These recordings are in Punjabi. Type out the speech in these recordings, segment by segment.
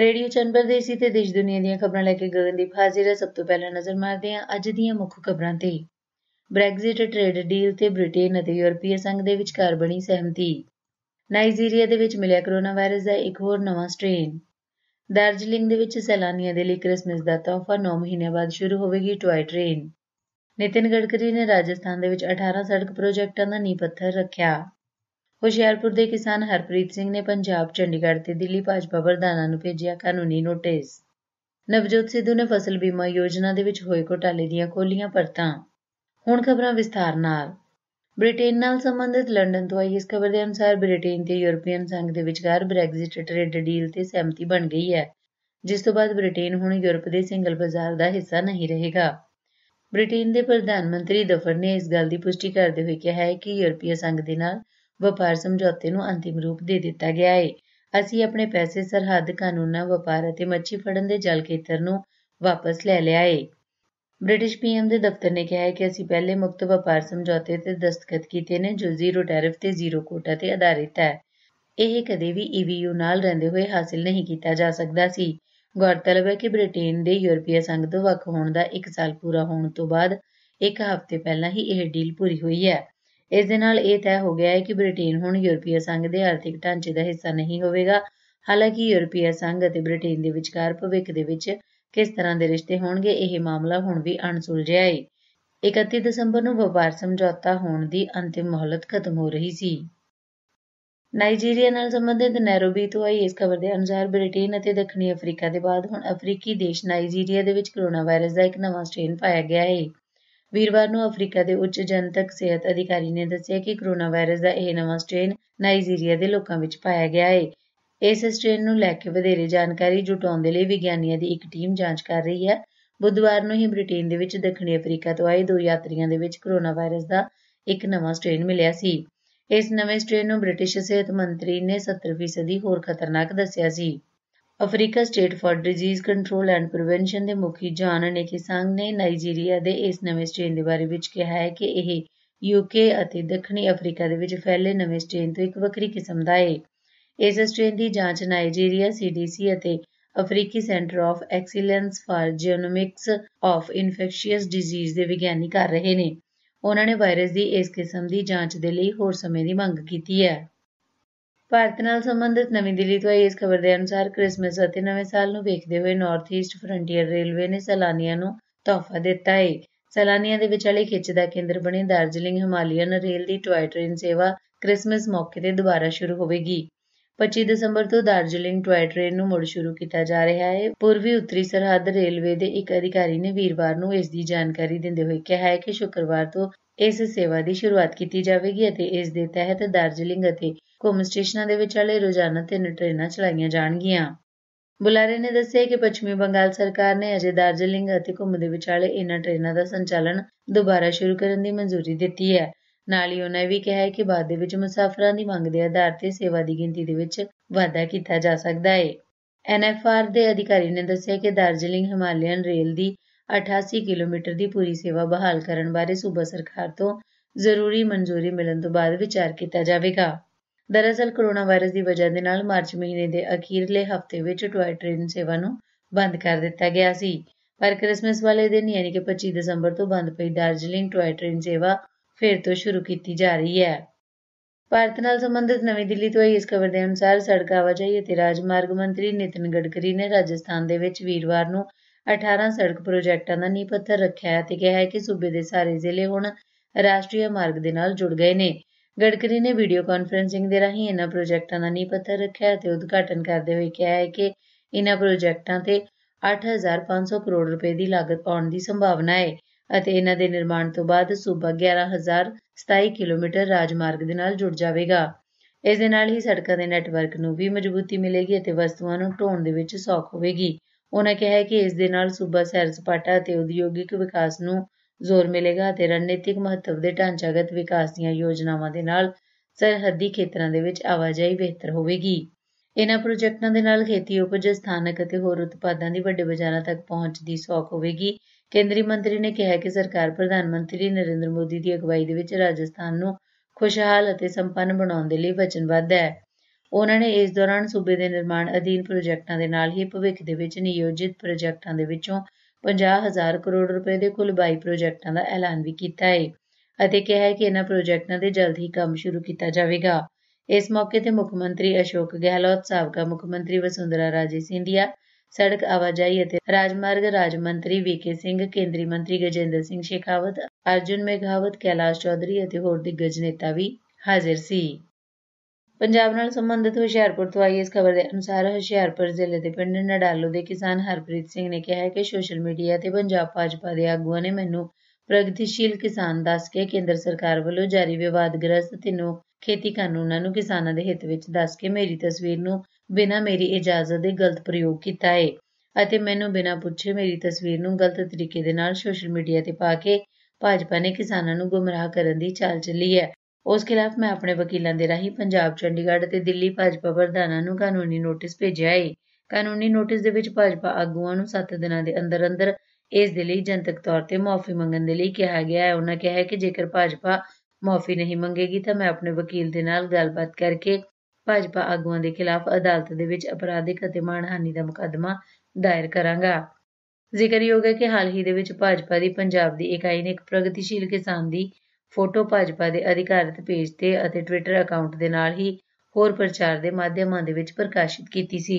ਰੇਡੀਓ ਚੰਬਰ ਦੇ ਸੀ ਤੇ ਦੇਸ਼ ਦੁਨੀਆ ਦੀਆਂ ਖਬਰਾਂ ਲੈ ਕੇ ਗਗਨਦੀਪ ਹਾਜ਼ਰ ਹੈ ਸਭ ਤੋਂ ਪਹਿਲਾਂ ਨਜ਼ਰ ਮਾਰਦੇ ਹਾਂ ਅੱਜ ਦੀਆਂ ਮੁੱਖ ਖਬਰਾਂ ਤੇ ਬ੍ਰੈਗਜ਼ਿਟ ਟ੍ਰੇਡ ਡੀਲ ਤੇ ਬ੍ਰਿਟੇਨ ਅਤੇ ਯੂਰਪੀਅਨ ਸੰਘ ਦੇ ਵਿਚਕਾਰ ਬਣੀ ਸਹਿਮਤੀ ਨਾਈਜੀਰੀਆ ਦੇ ਵਿੱਚ ਮਿਲਿਆ ਕਰੋਨਾ ਵਾਇਰਸ ਦਾ ਇੱਕ ਹੋਰ ਨਵਾਂ ਸਟ੍ਰੇਨ ਦਾਰਜਲਿੰਗ ਦੇ ਵਿੱਚ ਸੈਲਾਨੀਆਂ ਦੇ ਲਈ ਕ੍ਰਿਸਮਸ ਦਾ ਤੋਹਫਾ 9 ਮਹੀਨੇ ਬਾਅਦ ਸ਼ੁਰੂ ਹੋਵੇਗੀ ਟੋਏ ਟ੍ਰੇਨ ਨਿਤਿਨ ਗੜਕਰੀ ਨੇ ਰਾਜਸਥਾਨ ਦੇ ਵਿੱਚ 18 ਸੜਕ ਪ੍ਰੋਜੈਕਟਾਂ ਦਾ ਨੀਂਹ ਪੱਥਰ ਰੱਖਿਆ ਹੁਸ਼ਿਆਰਪੁਰ ਦੇ ਕਿਸਾਨ ਹਰਪ੍ਰੀਤ ਸਿੰਘ ਨੇ ਪੰਜਾਬ ਚੰਡੀਗੜ੍ਹ ਤੇ ਦਿੱਲੀ ਭਾਜਪਾ ਪ੍ਰਧਾਨਾਂ ਨੂੰ ਭੇਜਿਆ ਕਾਨੂੰਨੀ ਨੋਟਿਸ ਨਵਜੋਤ ਸਿੱਧੂ ਨੇ ਫਸਲ ਬੀਮਾ ਯੋਜਨਾ ਦੇ ਵਿੱਚ ਹੋਏ ਘੋਟਾਲੇ ਦੀਆਂ ਖੋਲੀਆਂ ਪਰਤਾਂ ਹੁਣ ਖਬਰਾਂ ਵਿਸਥਾਰ ਨਾਲ ਬ੍ਰਿਟੇਨ ਨਾਲ ਸੰਬੰਧਿਤ ਲੰਡਨ ਤੋਂ ਆਈ ਇਸ ਖਬਰ ਦੇ ਅਨੁਸਾਰ ਬ੍ਰਿਟੇਨ ਤੇ ਯੂਰਪੀਅਨ ਸੰਘ ਦੇ ਵਿਚਕਾਰ ਬ੍ਰੈਗਜ਼ਿਟ ਟ੍ਰੇਡ ਡੀਲ ਤੇ ਸਹਿਮਤੀ ਬਣ ਗਈ ਹੈ ਜਿਸ ਤੋਂ ਬਾਅਦ ਬ੍ਰਿਟੇਨ ਹੁਣ ਯੂਰਪ ਦੇ ਸਿੰਗਲ ਬਾਜ਼ਾਰ ਦਾ ਹਿੱਸਾ ਨਹੀਂ ਰਹੇਗਾ ਬ੍ਰਿਟੇਨ ਦੇ ਪ੍ਰਧਾਨ ਮੰਤਰੀ ਦਫ਼ਤਰ ਨੇ ਇਸ ਗੱਲ ਦੀ ਪੁਸ਼ਟੀ ਕਰਦੇ ਹੋਏ ਕਿਹਾ ਹੈ ਕਿ ਯੂਰਪੀਅਨ ਸੰਘ ਦੇ ਨਾਲ ਵਪਾਰ ਸਮਝੌਤੇ ਨੂੰ ਅੰਤਿਮ ਰੂਪ ਦੇ ਦਿੱਤਾ ਗਿਆ ਹੈ ਅਸੀਂ ਆਪਣੇ ਪੈਸੇ ਸਰਹੱਦ ਕਾਨੂੰਨਾਂ ਵਪਾਰ ਅਤੇ ਮੱਛੀ ਫੜਨ ਦੇ ਜਲ ਖੇਤਰ ਨੂੰ ਵਾਪਸ ਲੈ ਲਿਆ ਹੈ ਬ੍ਰਿਟਿਸ਼ ਪੀਐਮ ਦੇ ਦਫ਼ਤਰ ਨੇ ਕਿਹਾ ਹੈ ਕਿ ਅਸੀਂ ਪਹਿਲੇ ਮੁਕਤ ਵਪਾਰ ਸਮਝੌਤੇ ਤੇ ਦਸਤਖਤ ਕੀਤੇ ਨੇ ਜੋ ਜ਼ੀਰੋ ਟੈਰਿਫ ਤੇ ਜ਼ੀਰੋ ਕੋਟਾ ਤੇ ਆਧਾਰਿਤ ਹੈ ਇਹ ਕਦੇ ਵੀ ਈਵੀਯੂ ਨਾਲ ਰਹਿੰਦੇ ਹੋਏ ਹਾਸਲ ਨਹੀਂ ਕੀਤਾ ਜਾ ਸਕਦਾ ਸੀ ਗੌਰਤਲਬ ਹੈ ਕਿ ਬ੍ਰਿਟੇਨ ਦੇ ਯੂਰਪੀਅਨ ਸੰਘ ਤੋਂ ਵੱਖ ਹੋਣ ਦਾ 1 ਸਾਲ ਪੂਰਾ ਹੋਣ ਤੋਂ ਬਾਅਦ ਇੱਕ ਹਫ਼ਤੇ ਪਹਿਲਾਂ ਹੀ ਇਹ ਡੀਲ ਪੂਰੀ ਹੋਈ ਹੈ ਇਸ ਦੇ ਨਾਲ ਇਹ ਤੈਅ ਹੋ ਗਿਆ ਹੈ ਕਿ ਬ੍ਰਿਟੇਨ ਹੁਣ ਯੂਰਪੀਆ ਸੰਘ ਦੇ ਆਰਥਿਕ ਢਾਂਚੇ ਦਾ ਹਿੱਸਾ ਨਹੀਂ ਹੋਵੇਗਾ ਹਾਲਾਂਕਿ ਯੂਰਪੀਆ ਸੰਘ ਅਤੇ ਬ੍ਰਿਟੇਨ ਦੇ ਵਿਚਕਾਰ ਭਵਿੱਖ ਦੇ ਵਿੱਚ ਕਿਸ ਤਰ੍ਹਾਂ ਦੇ ਰਿਸ਼ਤੇ ਹੋਣਗੇ ਇਹ ਮਾਮਲਾ ਹੁਣ ਵੀ ਅਣਸੁਲਝਿਆ ਹੈ 31 ਦਸੰਬਰ ਨੂੰ ਵਪਾਰ ਸਮਝੌਤਾ ਹੋਣ ਦੀ ਅੰਤਿਮ ਮਹਲਤ ਖਤਮ ਹੋ ਰਹੀ ਸੀ ਨਾਈਜੀਰੀਆ ਨਾਲ ਸੰਬੰਧਿਤ ਨੈਰੋਬੀ ਤੋਂ ਆਈ ਇਸ ਖਬਰ ਦੇ ਅਨੁਸਾਰ ਬ੍ਰਿਟੇਨ ਅਤੇ ਦੱਖਣੀ ਅਫਰੀਕਾ ਦੇ ਬਾਅਦ ਹੁਣ ਅਫਰੀਕੀ ਦੇਸ਼ ਨਾਈਜੀਰੀਆ ਦੇ ਵਿੱਚ ਕੋਰੋਨਾ ਵਾਇਰਸ ਦਾ ਇੱਕ ਨਵਾਂ ਸਟ੍ਰੇਨ ਪਾਇਆ ਗਿਆ ਹੈ ਵੀਰਵਾਰ ਨੂੰ ਅਫਰੀਕਾ ਦੇ ਉੱਚ ਜਨਤਕ ਸਿਹਤ ਅਧਿਕਾਰੀ ਨੇ ਦੱਸਿਆ ਕਿ ਕਰੋਨਾ ਵਾਇਰਸ ਦਾ ਇਹ ਨਵਾਂ ਸਟ੍ਰੇਨ ਨਾਈਜੀਰੀਆ ਦੇ ਲੋਕਾਂ ਵਿੱਚ ਪਾਇਆ ਗਿਆ ਹੈ ਇਸ ਸਟ੍ਰੇਨ ਨੂੰ ਲੈ ਕੇ ਵਧੇਰੇ ਜਾਣਕਾਰੀ ਜੁਟਾਉਣ ਦੇ ਲਈ ਵਿਗਿਆਨੀਆਂ ਦੀ ਇੱਕ ਟੀਮ ਜਾਂਚ ਕਰ ਰਹੀ ਹੈ ਬੁੱਧਵਾਰ ਨੂੰ ਹੀ ਬ੍ਰਿਟੇਨ ਦੇ ਵਿੱਚ ਦੱਖਣੀ ਅਫਰੀਕਾ ਤੋਂ ਆਏ ਦੋ ਯਾਤਰੀਆਂ ਦੇ ਵਿੱਚ ਕਰੋਨਾ ਵਾਇਰਸ ਦਾ ਇੱਕ ਨਵਾਂ ਸਟ੍ਰੇਨ ਮਿਲਿਆ ਸੀ ਇਸ ਨਵੇਂ ਸਟ੍ਰੇਨ ਨੂੰ ਬ੍ਰਿਟਿਸ਼ ਸਿਹਤ ਮੰਤਰੀ ਨੇ 70 ਹੋਰ ਖਤਰਨਾਕ ਦੱਸਿਆ ਸੀ Africa state for disease control and prevention ਦੇ ਮੁਖੀ ਜਾਨ ਸੰਗ ਨੇ ਨਾਈਜੀਰੀਆ ਦੇ ਇਸ ਨਵੇਂ ਸਟ੍ਰੇਨ ਦੇ ਬਾਰੇ ਵਿੱਚ ਕਿਹਾ ਹੈ ਕਿ ਇਹ ਯੂਕੇ ਅਤੇ ਦੱਖਣੀ ਅਫਰੀਕਾ ਦੇ ਵਿੱਚ ਫੈਲੇ ਨਵੇਂ ਸਟ੍ਰੇਨ ਤੋਂ ਇੱਕ ਵੱਖਰੀ ਕਿਸਮ ਦਾ ਹੈ ਇਸ ਸਟ੍ਰੇਨ ਦੀ ਜਾਂਚ ਨਾਈਜੀਰੀਆ ਸੀਡੀਸੀ ਅਤੇ ਅਫਰੀਕੀ centre of excellence for genomics of infectious disease ਦੇ ਵਿਗਿਆਨੀ ਕਰ ਰਹੇ ਨੇ ਉਹਨਾਂ ਨੇ ਵਾਇਰਸ ਦੀ ਇਸ ਕਿਸਮ ਦੀ ਜਾਂਚ ਦੇ ਲਈ ਹੋਰ ਸਮੇਂ ਦੀ ਮੰਗ ਕੀਤੀ ਹੈ ਭਾਰਤ ਨਾਲ ਸੰਬੰਧਿਤ ਨਵੀਂ ਦਿੱਲੀ ਤੋਂ ਇਸ ਖਬਰ ਦੇ ਅਨੁਸਾਰ ਕ੍ਰਿਸਮਸ ਅਤੇ ਨਵੇਂ ਸਾਲ ਨੂੰ ਵੇਖਦੇ ਹੋਏ ਨਾਰਥ ਈਸਟ ਫਰੰਟੀਅਰ ਰੇਲਵੇ ਨੇ ਸੈਲਾਨੀਆਂ ਨੂੰ ਤੋਹਫਾ ਦਿੱਤਾ ਹੈ ਸੈਲਾਨੀਆਂ ਦੇ ਵਿਚਾਲੇ ਖਿੱਚ ਦਾ ਕੇਂਦਰ ਬਣੇ ਦਾਰਜਲਿੰਗ ਹਿਮਾਲੀਅਨ ਰੇਲ ਦੀ ਟੋਇ ਟ੍ਰੇਨ ਸੇਵਾ ਕ੍ਰਿਸਮਸ ਮੌਕੇ ਤੇ ਦੁਬਾਰਾ ਸ਼ੁਰੂ ਹੋਵੇਗੀ 25 ਦਸੰਬਰ ਤੋਂ ਦਾਰਜਲਿੰਗ ਟੋਇ ਟ੍ਰੇਨ ਨੂੰ ਮੁੜ ਸ਼ੁਰੂ ਕੀਤਾ ਜਾ ਰਿਹਾ ਹੈ ਪੂਰਬੀ ਉੱਤਰੀ ਸਰਹੱਦ ਰੇਲਵੇ ਦੇ ਇੱਕ ਅਧਿਕਾਰੀ ਨੇ ਵੀਰਵਾਰ ਨੂੰ ਇਸ ਦੀ ਜਾਣਕਾਰੀ ਦਿੰਦੇ ਹੋਏ ਕਿਹਾ ਹੈ ਕਿ ਸ਼ੁੱਕਰਵਾਰ ਤੋਂ ਇਸ ਸੇਵਾ ਦੀ ਸ਼ੁਰੂਆਤ ਕੀਤੀ ਜਾਵੇਗੀ ਅਤੇ ਇਸ ਦੇ ਤਹਿਤ ਦਾਰਜਲਿੰਗ ਅਤੇ ਘੁੰਮ ਸਟੇਸ਼ਨਾਂ ਦੇ ਵਿਚਾਲੇ ਰੋਜ਼ਾਨਾ ਤਿੰਨ ਟ੍ਰੇਨਾਂ ਚਲਾਈਆਂ ਜਾਣਗੀਆਂ ਬੁਲਾਰੇ ਨੇ ਦੱਸਿਆ ਕਿ ਪੱਛਮੀ ਬੰਗਾਲ ਸਰਕਾਰ ਨੇ ਅਜੇ ਦਾਰਜਲਿੰਗ ਅਤੇ ਘੁੰਮ ਦੇ ਵਿਚਾਲੇ ਇਹਨਾਂ ਟ੍ਰੇਨਾਂ ਦਾ ਸੰਚਾਲਨ ਦੁਬਾਰਾ ਸ਼ੁਰੂ ਕਰਨ ਦੀ ਮਨਜ਼ੂਰੀ ਦਿੱਤੀ ਹੈ ਨਾਲ ਹੀ ਉਹਨਾਂ ਨੇ ਵੀ ਕਿਹਾ ਹੈ ਕਿ ਬਾਅਦ ਦੇ ਵਿੱਚ ਮੁਸਾਫਰਾਂ ਦੀ ਮੰਗ ਦੇ ਆਧਾਰ ਤੇ ਸੇਵਾ ਦੀ ਗਿਣਤੀ ਦੇ ਵਿੱਚ ਵਾਧਾ ਕੀਤਾ ਜਾ ਸਕਦਾ ਹੈ ਐਨਐਫਆਰ ਦੇ ਅਧਿਕਾਰੀ ਨੇ ਦੱਸਿਆ ਕਿ ਦਾਰਜਲਿੰਗ ਹਿਮਾਲਿਆਨ ਰੇਲ ਦੀ 88 ਕਿਲੋਮੀਟਰ ਦੀ ਪੂਰੀ ਸੇਵਾ ਬਹਾਲ ਕਰਨ ਬਾਰੇ ਸੂਬਾ ਸਰਕਾਰ ਤੋਂ ਜ਼ਰੂਰੀ ਮਨਜ਼ੂਰੀ ਮਿਲਣ ਤੋਂ ਬਾਅਦ ਵਿਚਾਰ ਕੀਤਾ ਜਾਵੇਗਾ ਦਰਅਸਲ ਕੋਰੋਨਾ ਵਾਇਰਸ ਦੀ ਵਜ੍ਹਾ ਦੇ ਨਾਲ ਮਾਰਚ ਮਹੀਨੇ ਦੇ ਅਖੀਰਲੇ ਹਫਤੇ ਵਿੱਚ ਟੋਇ ਟ੍ਰੇਨ ਸੇਵਾ ਨੂੰ ਬੰਦ ਕਰ ਦਿੱਤਾ ਗਿਆ ਸੀ ਪਰ ਕ੍ਰਿਸਮਸ ਵਾਲੇ ਦਿਨ ਯਾਨੀ ਕਿ 25 ਦਸੰਬਰ ਤੋਂ ਬੰਦ ਪਈ ਦਾਰਜਲਿੰਗ ਟੋਇ ਟ੍ਰੇਨ ਸੇਵਾ ਫਿਰ ਤੋਂ ਸ਼ੁਰੂ ਕੀਤੀ ਜਾ ਰਹੀ ਹੈ ਭਾਰਤ ਨਾਲ ਸੰਬੰਧਿਤ ਨਵੀਂ ਦਿੱਲੀ ਤੋਂ ਇਸ ਖਬਰ ਦੇ ਅਨੁਸਾਰ ਸੜਕ ਆਵਾਜਾਈ ਅਤੇ ਰਾਜਮਾਰਗ ਮੰਤਰੀ ਨਿਤਿਨ ਗਡਕਰੀ ਨੇ ਰਾਜਸਥਾਨ ਦੇ ਵਿੱਚ ਵੀਰਵਾਰ ਨੂੰ 18 ਸੜਕ ਪ੍ਰੋਜੈਕਟਾਂ ਦਾ ਨੀਂਹ ਪੱਥਰ ਰੱਖਿਆ ਹੈ ਤੇ ਕਿਹਾ ਹੈ ਕਿ ਸੂਬੇ ਦੇ ਸਾਰੇ ਜ਼ਿਲ੍ਹੇ ਹੁਣ ਰਾਸ਼ਟਰੀ ਮਾਰਗ ਦੇ ਨਾਲ ਜੁੜ ਗਏ ਨੇ ਗੜਕਰੀ ਨੇ ਵੀਡੀਓ ਕਾਨਫਰੰਸਿੰਗ ਦੇ ਰਾਹੀਂ ਇਹਨਾਂ ਪ੍ਰੋਜੈਕਟਾਂ ਦਾ ਨੀਂਹ ਪੱਥਰ ਰੱਖਿਆ ਤੇ ਉਦਘਾਟਨ ਕਰਦੇ ਹੋਏ ਕਿਹਾ ਹੈ ਕਿ ਇਹਨਾਂ ਪ੍ਰੋਜੈਕਟਾਂ ਤੇ 8500 ਕਰੋੜ ਰੁਪਏ ਦੀ ਲਾਗਤ ਆਉਣ ਦੀ ਸੰਭਾਵਨਾ ਹੈ ਅਤੇ ਇਹਨਾਂ ਦੇ ਨਿਰਮਾਣ ਤੋਂ ਬਾਅਦ ਸੂਬਾ 11027 ਕਿਲੋਮੀਟਰ ਰਾਜਮਾਰਗ ਦੇ ਨਾਲ ਜੁੜ ਜਾਵੇਗਾ ਇਸ ਦੇ ਨਾਲ ਹੀ ਸੜਕਾਂ ਦੇ ਨੈਟਵਰਕ ਨੂੰ ਵੀ ਮਜ਼ਬੂਤੀ ਮਿਲੇਗੀ ਅਤੇ ਵਸਤੂਆਂ ਨੂੰ ਢੋਣ ਦੇ ਵਿੱਚ ਸੌਖ ਹੋਵੇਗੀ ਉਹਨਾਂ ਕਿਹਾ ਹੈ ਕਿ ਇਸ ਦੇ ਨਾਲ ਸੂਬਾ ਸੈਰ ਸਪਾਟਾ ਅਤੇ ਉਦਯੋਗਿਕ ਵਿਕਾਸ ਨੂੰ ਜ਼ੋਰ ਮਿਲੇਗਾ ਅਤੇ ਰਣਨੀਤਿਕ ਮਹੱਤਵ ਦੇ ਢਾਂਚਾਗਤ ਵਿਕਾਸ ਦੀਆਂ ਯੋਜਨਾਵਾਂ ਦੇ ਨਾਲ ਸਰਹੱਦੀ ਖੇਤਰਾਂ ਦੇ ਵਿੱਚ ਆਵਾਜਾਈ ਬਿਹਤਰ ਹੋਵੇਗੀ ਇਹਨਾਂ ਪ੍ਰੋਜੈਕਟਾਂ ਦੇ ਨਾਲ ਖੇਤੀ ਉਪਜ ਸਥਾਨਕ ਅਤੇ ਹੋਰ ਉਤਪਾਦਾਂ ਦੀ ਵੱਡੇ ਬਾਜ਼ਾਰਾਂ ਤੱਕ ਪਹੁੰਚ ਦੀ ਸੌਖ ਹੋਵੇਗੀ ਕੇਂਦਰੀ ਮੰਤਰੀ ਨੇ ਕਿਹਾ ਕਿ ਸਰਕਾਰ ਪ੍ਰਧਾਨ ਮੰਤਰੀ ਨਰਿੰਦਰ ਮੋਦੀ ਦੀ ਅਗਵਾਈ ਦੇ ਵਿੱਚ ਰਾਜਸਥਾਨ ਨੂੰ ਖੁਸ਼ਹਾਲ ਅਤੇ ਸੰਪੰਨ ਬਣਾਉਣ ਦੇ ਲਈ ਵਚਨਬੱਧ ਹੈ ਉਹਨਾਂ ਨੇ ਇਸ ਦੌਰਾਨ ਸੂਬੇ ਦੇ ਨਿਰਮਾਣ ਅਧੀਨ ਪ੍ਰੋਜੈਕਟਾਂ ਦੇ ਨਾਲ ਹੀ ਭਵਿੱਖ ਦੇ ਵਿੱਚ ਨਿਯੋਜਿਤ ਪ੍ਰੋਜੈਕਟਾਂ ਦੇ ਵਿੱਚੋਂ 50000 ਕਰੋੜ ਰੁਪਏ ਦੇ ਕੁੱਲ 22 ਪ੍ਰੋਜੈਕਟਾਂ ਦਾ ਐਲਾਨ ਵੀ ਕੀਤਾ ਹੈ ਅਤੇ ਕਿਹਾ ਹੈ ਕਿ ਇਹਨਾਂ ਪ੍ਰੋਜੈਕਟਾਂ ਦੇ ਜਲਦ ਹੀ ਕੰਮ ਸ਼ੁਰੂ ਕੀਤਾ ਜਾਵੇਗਾ ਇਸ ਮੌਕੇ ਤੇ ਮੁੱਖ ਮੰਤਰੀ ਅਸ਼ੋਕ ਗਹਿਲੋਤ ਸਾਬਕਾ ਮੁੱਖ ਮੰਤਰੀ ਵਸੁੰਧਰਾ ਰਾਜੇ ਸਿੰਧੀਆ ਸੜਕ ਆਵਾਜਾਈ ਅਤੇ ਰਾਜਮਾਰਗ ਰਾਜ ਮੰਤਰੀ ਵੀਕੇ ਸਿੰਘ ਕੇਂਦਰੀ ਮੰਤਰੀ ਗਜਿੰਦਰ ਸਿੰਘ ਸ਼ੇਖਾਵਤ ਅਰਜੁਨ ਮੇਘਾਵਤ ਕੈਲਾਸ਼ ਚੌਧਰੀ ਅਤੇ ਹੋਰ ਦਿੱਗਜ ਨੇਤਾ ਵੀ ਹਾਜ਼ਰ ਸੀ ਪੰਜਾਬ ਨਾਲ ਸੰਬੰਧਿਤ ਹੁਸ਼ਿਆਰਪੁਰ ਤੋਂ ਆਈ ਇਸ ਖਬਰ ਦੇ ਅਨੁਸਾਰ ਹੁਸ਼ਿਆਰਪੁਰ ਜ਼ਿਲ੍ਹੇ ਦੇ ਪਿੰਡ ਨਡਾਲੋ ਦੇ ਕਿਸਾਨ ਹਰਪ੍ਰੀਤ ਸਿੰਘ ਨੇ ਕਿਹਾ ਹੈ ਕਿ ਸੋਸ਼ਲ ਮੀਡੀਆ ਤੇ ਪੰਜਾਬ ਭਾਜਪਾ ਦੇ ਆਗੂਆਂ ਨੇ ਮੈਨੂੰ ਪ੍ਰਗਤੀਸ਼ੀਲ ਕਿਸਾਨ ਦੱਸ ਕੇ ਕੇਂਦਰ ਸਰਕਾਰ ਵੱਲੋਂ ਜਾਰੀ ਵਿਵਾਦਗ੍ਰਸਤ ਤਿੰਨੋਂ ਖੇਤੀ ਕਾਨੂੰਨਾਂ ਨੂੰ ਕਿਸਾਨਾਂ ਦੇ ਹਿੱਤ ਵਿੱਚ ਦੱਸ ਕੇ ਮੇਰੀ ਤਸਵੀਰ ਨੂੰ ਬਿਨਾਂ ਮੇਰੀ ਇਜਾਜ਼ਤ ਦੇ ਗਲਤ ਪ੍ਰਯੋਗ ਕੀਤਾ ਹੈ ਅਤੇ ਮੈਨੂੰ ਬਿਨਾਂ ਪੁੱਛੇ ਮੇਰੀ ਤਸਵੀਰ ਨੂੰ ਗਲਤ ਤਰੀਕੇ ਦੇ ਨਾਲ ਸੋਸ਼ਲ ਮੀਡੀਆ ਤੇ ਪਾ ਕੇ ਭਾਜਪਾ ਨੇ ਕਿਸਾਨਾਂ ਨੂੰ ਗੁੰਮਰਾਹ ਕਰਨ ਦੀ ਚਾਲ ਚੱਲੀ ਹੈ ਉਸ ਖਿਲਾਫ ਮੈਂ ਆਪਣੇ ਵਕੀਲਾਂ ਦੇ ਰਾਹੀਂ ਪੰਜਾਬ ਚੰਡੀਗੜ੍ਹ ਅਤੇ ਦਿੱਲੀ ਭਾਜਪਾ ਪ੍ਰਧਾਨਾਂ ਨੂੰ ਕਾਨੂੰਨੀ ਨੋਟਿਸ ਭੇਜਿਆ ਹੈ ਕਾਨੂੰਨੀ ਨੋਟਿਸ ਦੇ ਵਿੱਚ ਭਾਜਪਾ ਆਗੂਆਂ ਨੂੰ 7 ਦਿਨਾਂ ਦੇ ਅੰਦਰ ਅੰਦਰ ਇਸ ਦੇ ਲਈ ਜਨਤਕ ਤੌਰ ਤੇ ਮਾਫੀ ਮੰਗਣ ਦੇ ਲਈ ਕਿਹਾ ਗਿਆ ਹੈ ਉਹਨਾਂ ਕਿਹਾ ਹੈ ਕਿ ਜੇਕਰ ਭਾਜਪਾ ਮਾਫੀ ਨਹੀਂ ਮੰਗੇਗੀ ਤਾਂ ਮੈਂ ਆਪਣੇ ਵਕੀਲ ਦੇ ਨਾਲ ਗੱਲਬਾਤ ਕਰਕੇ ਭਾਜਪਾ ਆਗੂਆਂ ਦੇ ਖਿਲਾਫ ਅਦਾਲਤ ਦੇ ਵਿੱਚ ਅਪਰਾਧਿਕ ਅਤੇ ਮਾਨਹਾਨੀ ਦਾ ਮੁਕੱਦਮਾ ਦਾਇਰ ਕਰਾਂਗਾ ਜ਼ਿਕਰਯੋਗ ਹੈ ਕਿ ਹਾਲ ਹੀ ਦੇ ਵਿੱਚ ਭਾਜਪਾ ਦੀ ਪੰਜਾਬ ਦੀ ਇਕਾਈ ਨੇ ਇੱਕ ਪ੍ਰਗਤੀਸ਼ੀਲ ਕਿਸਾਨ ਦੀ ਫੋਟੋ ਭਾਜਪਾ ਦੇ ਅਧਿਕਾਰਤ ਪੇਜ ਤੇ ਅਤੇ ਟਵਿੱਟਰ ਅਕਾਊਂਟ ਦੇ ਨਾਲ ਹੀ ਹੋਰ ਪ੍ਰਚਾਰ ਦੇ ਮਾਧਿਅਮਾਂ ਦੇ ਵਿੱਚ ਪ੍ਰਕਾਸ਼ਿਤ ਕੀਤੀ ਸੀ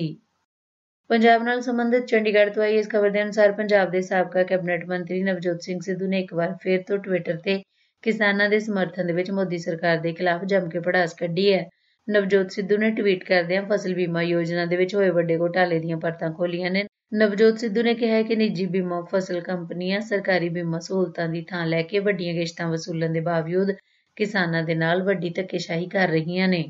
ਪੰਜਾਬ ਨਾਲ ਸੰਬੰਧਿਤ ਚੰਡੀਗੜ੍ਹ ਤੋਂ ਆਈ ਇਸ ਖਬਰ ਦੇ ਅਨੁਸਾਰ ਪੰਜਾਬ ਦੇ ਸਾਬਕਾ ਕੈਬਨਿਟ ਮੰਤਰੀ ਨਵਜੋਤ ਸਿੰਘ ਸਿੱਧੂ ਨੇ ਇੱਕ ਵਾਰ ਫਿਰ ਤੋਂ ਟਵਿੱਟਰ ਤੇ ਕਿਸਾਨਾਂ ਦੇ ਸਮਰਥਨ ਦੇ ਵਿੱਚ ਮੋਦੀ ਸਰਕਾਰ ਦੇ ਖਿਲਾਫ ਜੰਮ ਕੇ ਪੜਾਸ ਕੱਢੀ ਹੈ ਨਵਜੋਤ ਸਿੱਧੂ ਨੇ ਟਵੀਟ ਕਰਦਿਆਂ ਫਸਲ ਬੀਮਾ ਯੋਜਨਾ ਦੇ ਵਿੱਚ ਹੋਏ ਵੱਡੇ ਘੋਟਾਲੇ ਦੀਆਂ ਪਰਤਾਂ ਖੋਲੀਆਂ ਨੇ ਨਵਜੋਤ ਸਿੱਧੂ ਨੇ ਕਿਹਾ ਕਿ ਨਿੱਜੀ ਬੀਮਾ ਫਸਲ ਕੰਪਨੀਆਂ ਸਰਕਾਰੀ ਬੀਮਾ ਸਹੂਲਤਾਂ ਦੀ ਥਾਂ ਲੈ ਕੇ ਵੱਡੀਆਂ ਕਿਸ਼ਤਾਂ ਵਸੂਲਣ ਦੇ ਬਾਵਜੂਦ ਕਿਸਾਨਾਂ ਦੇ ਨਾਲ ਵੱਡੀ ਧੱਕੇਸ਼ਾਹੀ ਕਰ ਰਹੀਆਂ ਨੇ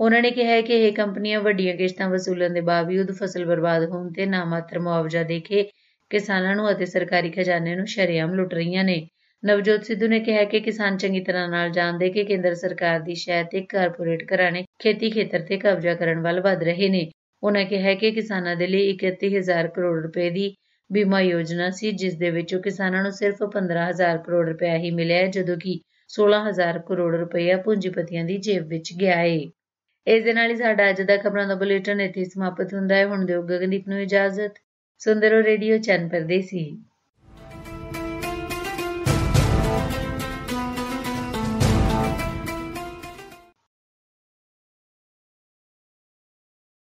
ਉਹਨਾਂ ਨੇ ਕਿਹਾ ਕਿ ਇਹ ਕੰਪਨੀਆਂ ਵੱਡੀਆਂ ਕਿਸ਼ਤਾਂ ਵਸੂਲਣ ਦੇ ਬਾਵਜੂਦ ਫਸਲ ਬਰਬਾਦ ਹੋਣ ਤੇ ਨਾ ਮਾਤਰ ਮੁਆਵਜ਼ਾ ਦੇ ਕੇ ਕਿਸਾਨਾਂ ਨੂੰ ਅਤੇ ਸਰਕਾਰੀ ਖਜ਼ਾਨੇ ਨੂੰ ਸ਼ਰੇਆਮ ਲੁੱਟ ਰਹੀਆਂ ਨੇ ਨਵਜੋਤ ਸਿੱਧੂ ਨੇ ਕਿਹਾ ਕਿ ਕਿਸਾਨ ਚੰਗੀ ਤਰ੍ਹਾਂ ਨਾਲ ਜਾਣਦੇ ਕਿ ਕੇਂਦਰ ਸਰਕਾਰ ਦੀ ਸ਼ੈਅ ਤੇ ਕਾਰਪੋਰੇਟ ਘਰਾਣੇ ਖੇਤੀ ਖੇਤਰ ਤੇ ਕਬਜ਼ਾ ਕਰਨ ਵੱਲ ਵਧ ਰਹੇ ਨੇ ਉਹਨਾਂ ਕਿਹਾ ਕਿ ਕਿਸਾਨਾਂ ਦੇ ਲਈ 31000 ਕਰੋੜ ਰੁਪਏ ਦੀ ਬੀਮਾ ਯੋਜਨਾ ਸੀ ਜਿਸ ਦੇ ਵਿੱਚ ਕਿਸਾਨਾਂ ਨੂੰ ਸਿਰਫ 15000 ਕਰੋੜ ਰੁਪਏ ਹੀ ਮਿਲਿਆ ਜਦੋਂ ਕਿ 16000 ਕਰੋੜ ਰੁਪਏ ਪੂੰਜੀਪਤੀਆਂ ਦੀ ਜੇਬ ਵਿੱਚ ਗਿਆ ਹੈ ਇਸ ਦੇ ਨਾਲ ਹੀ ਸਾਡਾ ਅੱਜ ਦਾ ਖਬਰਾਂ ਦਾ ਬੁਲੇਟਿਨ ਇੱਥੇ ਸਮਾਪਤ ਹੁੰਦਾ ਹੈ ਹੁਣ ਦਿਓ ਗਗਨਦੀਪ ਨੂੰ ਇਜਾਜ਼ਤ ਸੁੰਦਰੋ ਰੇਡੀਓ ਚੈਨ ਪਰਦੇਸੀ